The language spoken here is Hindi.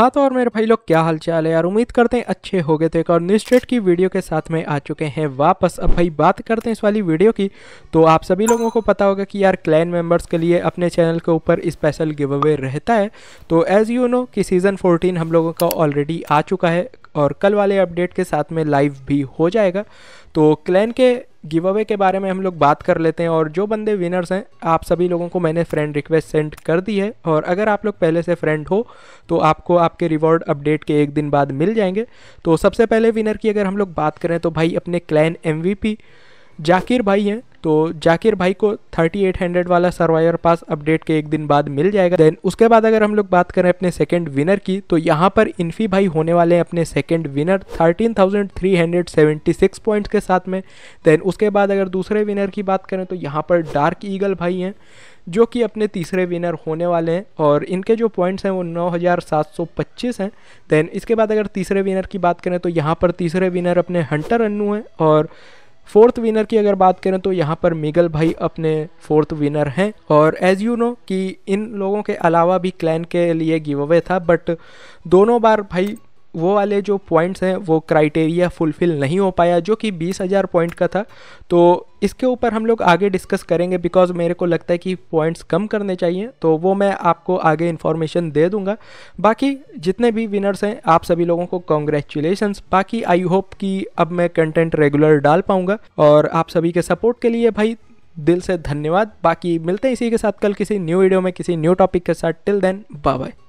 हाँ तो और मेरे भाई लोग क्या हालचाल है यार उम्मीद करते हैं अच्छे हो गए तो एक और निस्ट्रेट की वीडियो के साथ में आ चुके हैं वापस अब भाई बात करते हैं इस वाली वीडियो की तो आप सभी लोगों को पता होगा कि यार क्लैन मेंबर्स के लिए अपने चैनल के ऊपर स्पेशल गिव अवे रहता है तो एज़ यू नो कि सीज़न फोर्टीन हम लोगों का ऑलरेडी आ चुका है और कल वाले अपडेट के साथ में लाइव भी हो जाएगा तो क्लैन के गिव अवे के बारे में हम लोग बात कर लेते हैं और जो बंदे विनर्स हैं आप सभी लोगों को मैंने फ्रेंड रिक्वेस्ट सेंड कर दी है और अगर आप लोग पहले से फ्रेंड हो तो आपको आपके रिवॉर्ड अपडेट के एक दिन बाद मिल जाएंगे तो सबसे पहले विनर की अगर हम लोग बात करें तो भाई अपने क्लैन एम जाकिर भाई हैं तो जाकिर भाई को 3800 वाला सर्वाइवर पास अपडेट के एक दिन बाद मिल जाएगा देन उसके बाद अगर हम लोग बात करें अपने सेकंड विनर की तो यहाँ पर इन्फी भाई होने वाले हैं अपने सेकंड विनर 13,376 पॉइंट्स के साथ में देन उसके बाद अगर दूसरे विनर की बात करें तो यहाँ पर डार्क ईगल भाई हैं जो कि अपने तीसरे विनर होने वाले हैं और इनके जो पॉइंट्स हैं वो 9,725 हैं देन इसके बाद अगर तीसरे विनर की बात करें तो यहाँ पर तीसरे विनर अपने हंटर अन्नू हैं और फोर्थ विनर की अगर बात करें तो यहाँ पर मिगल भाई अपने फोर्थ विनर हैं और एज यू नो कि इन लोगों के अलावा भी क्लैन के लिए गिव अवे था बट दोनों बार भाई वो वाले जो पॉइंट्स हैं वो क्राइटेरिया फुलफ़िल नहीं हो पाया जो कि बीस हज़ार पॉइंट का था तो इसके ऊपर हम लोग आगे डिस्कस करेंगे बिकॉज मेरे को लगता है कि पॉइंट्स कम करने चाहिए तो वो मैं आपको आगे इन्फॉर्मेशन दे दूंगा बाकी जितने भी विनर्स हैं आप सभी लोगों को कॉन्ग्रेचुलेशन बाकी आई होप कि अब मैं कंटेंट रेगुलर डाल पाऊँगा और आप सभी के सपोर्ट के लिए भाई दिल से धन्यवाद बाकी मिलते हैं इसी के साथ कल किसी न्यू वीडियो में किसी न्यू टॉपिक के साथ टिल देन बाय बाय